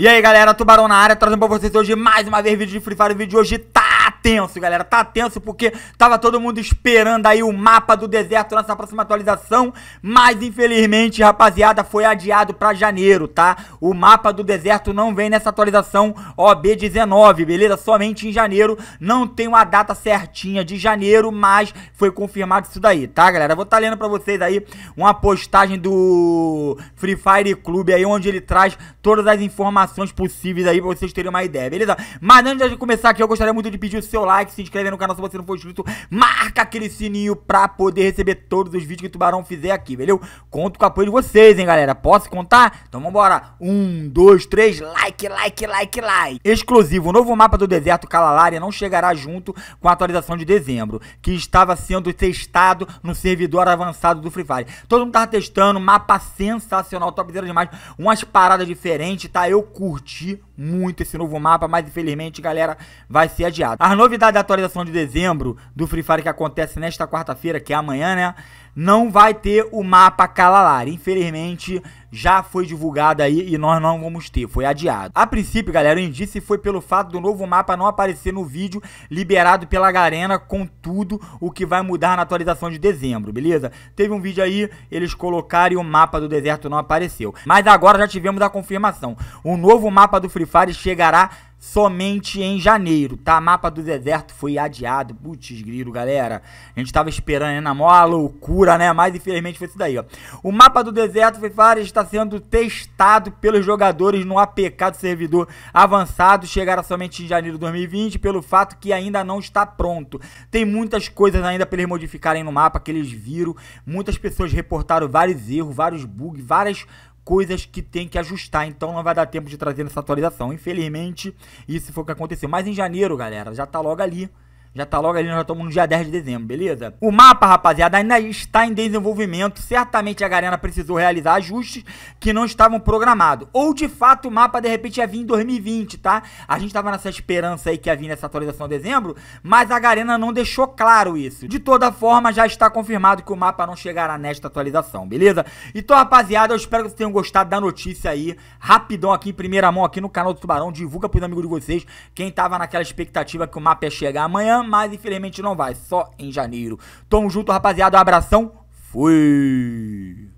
E aí galera, Tubarão na área, trazendo pra vocês hoje mais uma vez vídeo de Free Fire, o vídeo de hoje tá tenso, galera. Tá tenso porque tava todo mundo esperando aí o mapa do deserto nessa próxima atualização. Mas infelizmente, rapaziada, foi adiado pra janeiro, tá? O mapa do deserto não vem nessa atualização OB19, beleza? Somente em janeiro. Não tem uma data certinha de janeiro, mas foi confirmado isso daí, tá, galera? vou estar tá lendo pra vocês aí uma postagem do Free Fire Club aí, onde ele traz todas as informações possíveis aí pra vocês terem uma ideia, beleza? Mas antes de começar aqui, eu gostaria muito de pedir o seu like, se inscreve no canal se você não for inscrito, marca aquele sininho pra poder receber todos os vídeos que o Tubarão fizer aqui, beleza? Conto com o apoio de vocês, hein, galera? Posso contar? Então vambora. Um, dois, três, like, like, like, like. Exclusivo, o novo mapa do deserto Calalária não chegará junto com a atualização de dezembro, que estava sendo testado no servidor avançado do Free Fire. Todo mundo tava testando, mapa sensacional, top zero demais, umas paradas diferentes, tá? Eu curti muito esse novo mapa, mas infelizmente, galera, vai ser adiado. As novidade da atualização de dezembro do Free Fire que acontece nesta quarta-feira, que é amanhã, né? Não vai ter o mapa Calalar. Infelizmente, já foi divulgado aí e nós não vamos ter, foi adiado. A princípio, galera, o indício foi pelo fato do novo mapa não aparecer no vídeo liberado pela Garena com tudo o que vai mudar na atualização de dezembro, beleza? Teve um vídeo aí, eles colocaram e o mapa do deserto não apareceu. Mas agora já tivemos a confirmação. O novo mapa do Free Fire chegará somente em janeiro, tá? Mapa do Deserto foi adiado. Putz, grilo, galera. A gente tava esperando, aí Na maior loucura, né? Mas infelizmente foi isso daí, ó. O mapa do Deserto Free está sendo testado pelos jogadores no APK do servidor avançado. Chegará somente em janeiro de 2020, pelo fato que ainda não está pronto. Tem muitas coisas ainda para eles modificarem no mapa que eles viram. Muitas pessoas reportaram vários erros, vários bugs, várias coisas que tem que ajustar, então não vai dar tempo de trazer essa atualização. Infelizmente, isso foi o que aconteceu. Mas em janeiro, galera, já tá logo ali. Já tá logo ali, nós já estamos no dia 10 de dezembro, beleza? O mapa, rapaziada, ainda está em desenvolvimento. Certamente a Garena precisou realizar ajustes que não estavam programados. Ou, de fato, o mapa, de repente, ia vir em 2020, tá? A gente estava nessa esperança aí que ia vir nessa atualização de dezembro, mas a Garena não deixou claro isso. De toda forma, já está confirmado que o mapa não chegará nesta atualização, beleza? Então, rapaziada, eu espero que vocês tenham gostado da notícia aí. Rapidão aqui, em primeira mão, aqui no canal do Tubarão. Divulga pros amigos de vocês quem tava naquela expectativa que o mapa ia chegar amanhã mas infelizmente não vai, só em janeiro. Tamo junto, rapaziada. Um abração. Fui!